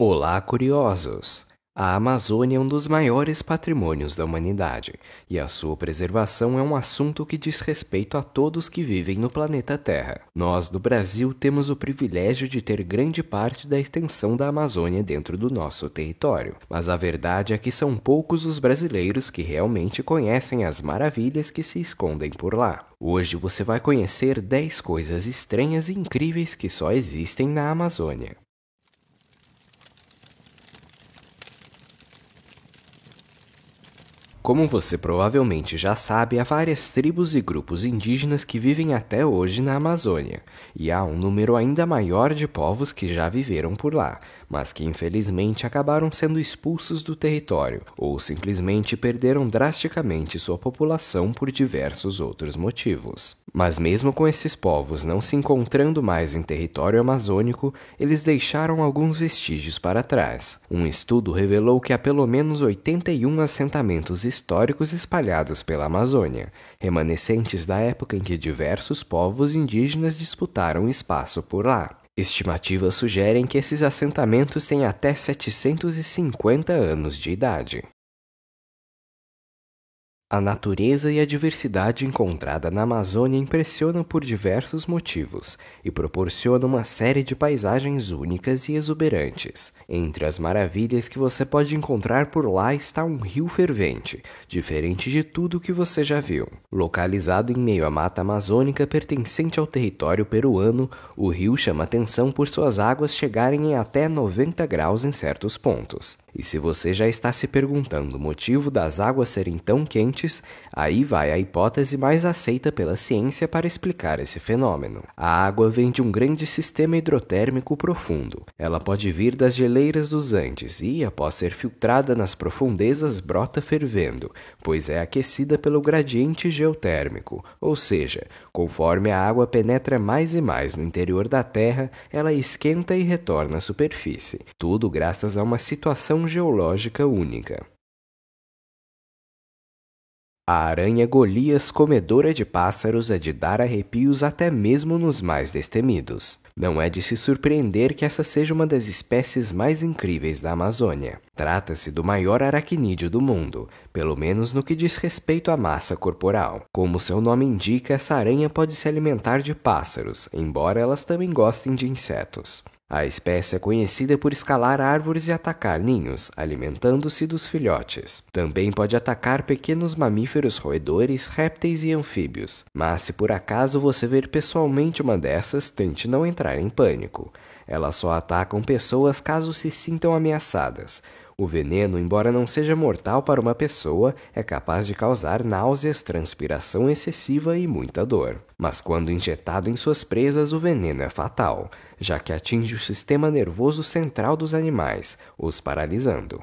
Olá, curiosos! A Amazônia é um dos maiores patrimônios da humanidade, e a sua preservação é um assunto que diz respeito a todos que vivem no planeta Terra. Nós, do Brasil, temos o privilégio de ter grande parte da extensão da Amazônia dentro do nosso território, mas a verdade é que são poucos os brasileiros que realmente conhecem as maravilhas que se escondem por lá. Hoje você vai conhecer 10 coisas estranhas e incríveis que só existem na Amazônia. Como você provavelmente já sabe, há várias tribos e grupos indígenas que vivem até hoje na Amazônia, e há um número ainda maior de povos que já viveram por lá, mas que infelizmente acabaram sendo expulsos do território ou simplesmente perderam drasticamente sua população por diversos outros motivos. Mas, mesmo com esses povos não se encontrando mais em território amazônico, eles deixaram alguns vestígios para trás. Um estudo revelou que há pelo menos 81 assentamentos históricos espalhados pela Amazônia, remanescentes da época em que diversos povos indígenas disputaram espaço por lá. Estimativas sugerem que esses assentamentos têm até 750 anos de idade. A natureza e a diversidade encontrada na Amazônia impressionam por diversos motivos e proporcionam uma série de paisagens únicas e exuberantes. Entre as maravilhas que você pode encontrar por lá está um rio fervente, diferente de tudo que você já viu. Localizado em meio à mata amazônica pertencente ao território peruano, o rio chama atenção por suas águas chegarem em até 90 graus em certos pontos. E se você já está se perguntando o motivo das águas serem tão quentes, aí vai a hipótese mais aceita pela ciência para explicar esse fenômeno. A água vem de um grande sistema hidrotérmico profundo. Ela pode vir das geleiras dos Andes e, após ser filtrada nas profundezas, brota fervendo, pois é aquecida pelo gradiente geotérmico, ou seja, conforme a água penetra mais e mais no interior da Terra, ela esquenta e retorna à superfície. Tudo graças a uma situação geológica única. A aranha Golias comedora de pássaros é de dar arrepios até mesmo nos mais destemidos. Não é de se surpreender que essa seja uma das espécies mais incríveis da Amazônia. Trata-se do maior aracnídeo do mundo, pelo menos no que diz respeito à massa corporal. Como seu nome indica, essa aranha pode se alimentar de pássaros, embora elas também gostem de insetos. A espécie é conhecida por escalar árvores e atacar ninhos, alimentando-se dos filhotes. Também pode atacar pequenos mamíferos roedores, répteis e anfíbios. Mas se por acaso você ver pessoalmente uma dessas, tente não entrar em pânico. Elas só atacam pessoas caso se sintam ameaçadas. O veneno, embora não seja mortal para uma pessoa, é capaz de causar náuseas, transpiração excessiva e muita dor. Mas quando injetado em suas presas, o veneno é fatal, já que atinge o sistema nervoso central dos animais, os paralisando.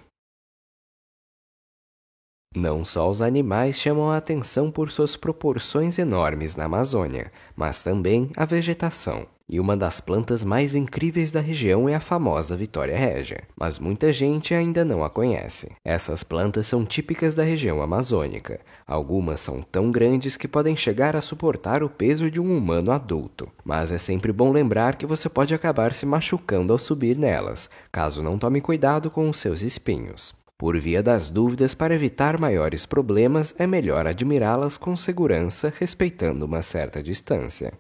Não só os animais chamam a atenção por suas proporções enormes na Amazônia, mas também a vegetação. E uma das plantas mais incríveis da região é a famosa Vitória Régia, mas muita gente ainda não a conhece. Essas plantas são típicas da região amazônica. Algumas são tão grandes que podem chegar a suportar o peso de um humano adulto, mas é sempre bom lembrar que você pode acabar se machucando ao subir nelas, caso não tome cuidado com os seus espinhos. Por via das dúvidas, para evitar maiores problemas, é melhor admirá-las com segurança, respeitando uma certa distância.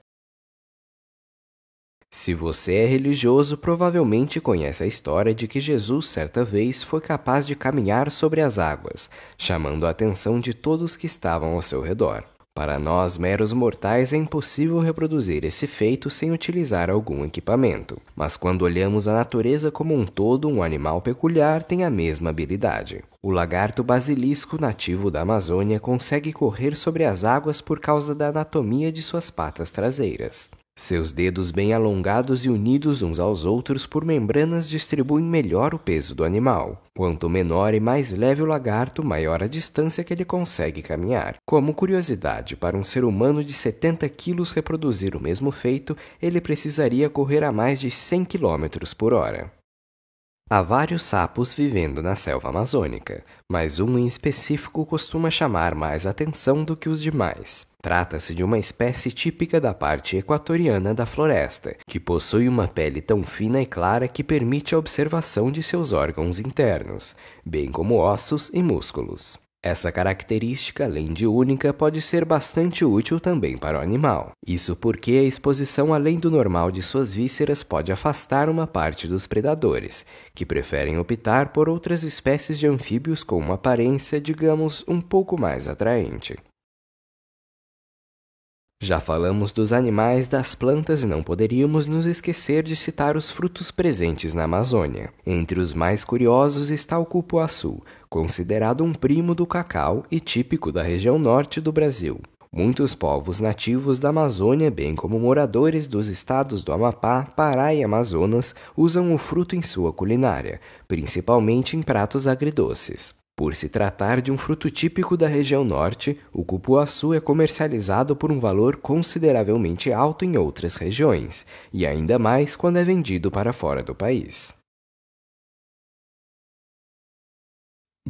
Se você é religioso, provavelmente conhece a história de que Jesus certa vez foi capaz de caminhar sobre as águas, chamando a atenção de todos que estavam ao seu redor. Para nós, meros mortais, é impossível reproduzir esse feito sem utilizar algum equipamento, mas quando olhamos a natureza como um todo, um animal peculiar tem a mesma habilidade. O lagarto basilisco nativo da Amazônia consegue correr sobre as águas por causa da anatomia de suas patas traseiras. Seus dedos bem alongados e unidos uns aos outros por membranas distribuem melhor o peso do animal. Quanto menor e mais leve o lagarto, maior a distância que ele consegue caminhar. Como curiosidade, para um ser humano de 70 quilos reproduzir o mesmo feito, ele precisaria correr a mais de 100 km por hora. Há vários sapos vivendo na selva amazônica, mas um em específico costuma chamar mais atenção do que os demais. Trata-se de uma espécie típica da parte equatoriana da floresta, que possui uma pele tão fina e clara que permite a observação de seus órgãos internos, bem como ossos e músculos. Essa característica, além de única, pode ser bastante útil também para o animal. Isso porque a exposição além do normal de suas vísceras pode afastar uma parte dos predadores, que preferem optar por outras espécies de anfíbios com uma aparência, digamos, um pouco mais atraente. Já falamos dos animais, das plantas e não poderíamos nos esquecer de citar os frutos presentes na Amazônia. Entre os mais curiosos está o cupuaçu, considerado um primo do cacau e típico da região norte do Brasil. Muitos povos nativos da Amazônia, bem como moradores dos estados do Amapá, Pará e Amazonas, usam o fruto em sua culinária, principalmente em pratos agridoces. Por se tratar de um fruto típico da região norte, o cupuaçu é comercializado por um valor consideravelmente alto em outras regiões, e ainda mais quando é vendido para fora do país.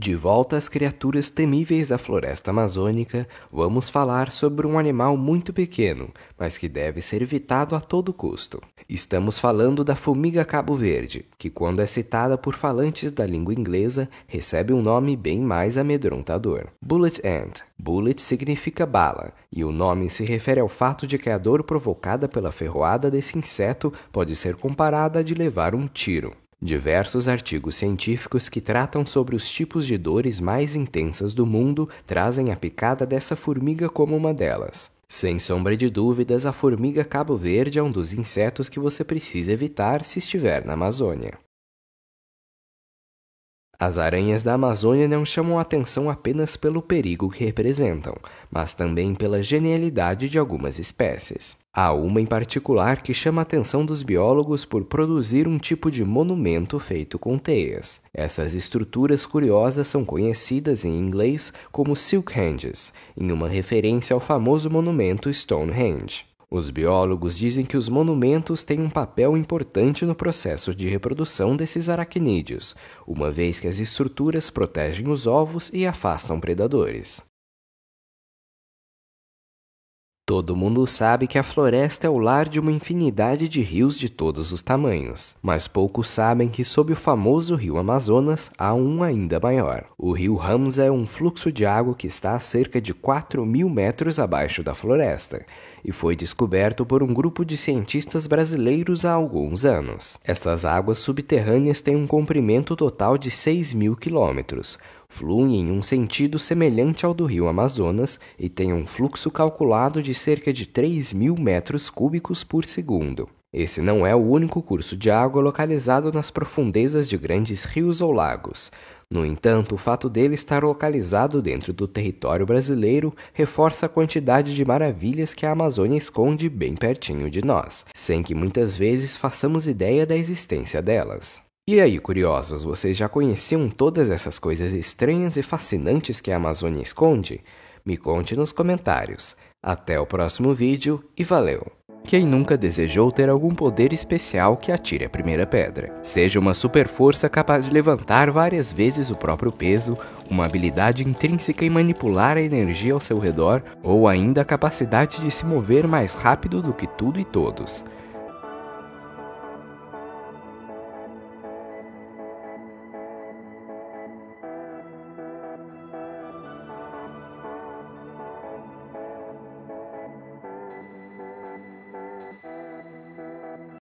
De volta às criaturas temíveis da floresta amazônica, vamos falar sobre um animal muito pequeno, mas que deve ser evitado a todo custo. Estamos falando da formiga cabo-verde, que, quando é citada por falantes da língua inglesa, recebe um nome bem mais amedrontador: Bullet Ant. Bullet significa bala, e o nome se refere ao fato de que a dor provocada pela ferroada desse inseto pode ser comparada a de levar um tiro. Diversos artigos científicos que tratam sobre os tipos de dores mais intensas do mundo trazem a picada dessa formiga como uma delas. Sem sombra de dúvidas, a formiga cabo-verde é um dos insetos que você precisa evitar se estiver na Amazônia. As aranhas da Amazônia não chamam atenção apenas pelo perigo que representam, mas também pela genialidade de algumas espécies. Há uma em particular que chama a atenção dos biólogos por produzir um tipo de monumento feito com teias. Essas estruturas curiosas são conhecidas em inglês como silk silkhanges, em uma referência ao famoso monumento Stonehenge. Os biólogos dizem que os monumentos têm um papel importante no processo de reprodução desses aracnídeos, uma vez que as estruturas protegem os ovos e afastam predadores. Todo mundo sabe que a floresta é o lar de uma infinidade de rios de todos os tamanhos, mas poucos sabem que sob o famoso rio Amazonas há um ainda maior. O rio Ramsa é um fluxo de água que está a cerca de 4 mil metros abaixo da floresta e foi descoberto por um grupo de cientistas brasileiros há alguns anos. Essas águas subterrâneas têm um comprimento total de 6 mil quilômetros fluem em um sentido semelhante ao do rio Amazonas e têm um fluxo calculado de cerca de 3 mil metros cúbicos por segundo. Esse não é o único curso de água localizado nas profundezas de grandes rios ou lagos. No entanto, o fato dele estar localizado dentro do território brasileiro reforça a quantidade de maravilhas que a Amazônia esconde bem pertinho de nós, sem que muitas vezes façamos ideia da existência delas. E aí, curiosos, vocês já conheciam todas essas coisas estranhas e fascinantes que a Amazônia esconde? Me conte nos comentários. Até o próximo vídeo e valeu! Quem nunca desejou ter algum poder especial que atire a primeira pedra? Seja uma super força capaz de levantar várias vezes o próprio peso, uma habilidade intrínseca em manipular a energia ao seu redor, ou ainda a capacidade de se mover mais rápido do que tudo e todos.